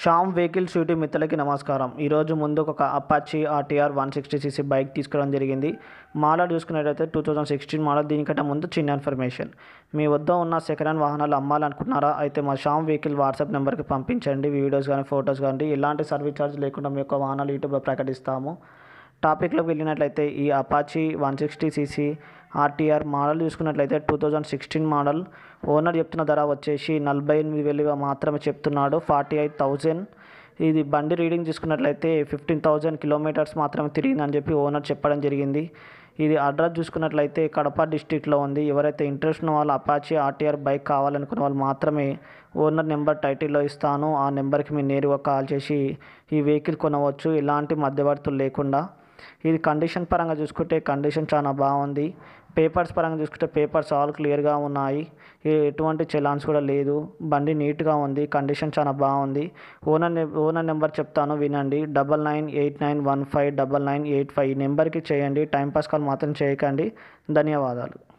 Sam vehicle YouTube మిత్రులకి నమస్కారం ఈరోజు ముందు ఒక Apache RTR one sixty CC bike తీసుకురావడం జరిగింది మాలో చూసుకున్నట్లయితే టూ థౌజండ్ సిక్స్టీన్ మోడల్ దీనికంటే ముందు చిన్న ఇన్ఫర్మేషన్ మీ వద్ద ఉన్న సెకండ్ హ్యాండ్ వాహనాలు అమ్మాలనుకుంటున్నారా అయితే మా షామ్ వెహికల్ వాట్సాప్ నెంబర్కి పంపించండి వీడియోస్ కానీ ఫొటోస్ కానీ ఇలాంటి సర్వీస్ ఛార్జ్ లేకుండా మీ యొక్క వాహనాలు యూట్యూబ్లో ప్రకటిస్తాము టాపిక్లోకి వెళ్ళినట్లయితే ఈ Apache one sixty CC RTR model చూసుకున్నట్లయితే two thousand sixteen model owner చెప్తున్న ధర వచ్చేసి నలభై ఎనిమిది వేలుగా మాత్రమే చెప్తున్నాడు ఫార్టీ ఎయిట్ థౌజండ్ ఇది బండి రీడింగ్ తీసుకున్నట్లయితే ఫిఫ్టీన్ థౌజండ్ కిలోమీటర్స్ మాత్రమే తిరిగిందని చెప్పి ఓనర్ చెప్పడం జరిగింది ఇది అడ్రస్ చూసుకున్నట్లయితే కడప డిస్టిక్లో ఉంది ఎవరైతే ఇంట్రెస్ట్ ఉన్న వాళ్ళు అపాచీ ఆర్టీఆర్ బైక్ కావాలనుకున్న వాళ్ళు మాత్రమే ఓనర్ నెంబర్ టైటిల్లో ఇస్తాను ఆ నెంబర్కి మీరు నేరుగా కాల్ చేసి ఈ వెహికల్ కొనవచ్చు ఎలాంటి మధ్యవర్తులు లేకుండా ఇది కండిషన్ పరంగా చూసుకుంటే కండిషన్ చాలా బాగుంది పేపర్స్ పరంగా చూసుకుంటే పేపర్స్ ఆల్ క్లియర్గా ఉన్నాయి ఎటువంటి చలాన్స్ కూడా లేదు బండి నీట్గా ఉంది కండిషన్ చాలా బాగుంది ఓనర్ ఓనర్ నెంబర్ చెప్తాను వినండి double nine eight nine one five double nine eight five ఈ నెంబర్కి చేయండి టైంపాస్ కాల్ మాత్రం చేయకండి ధన్యవాదాలు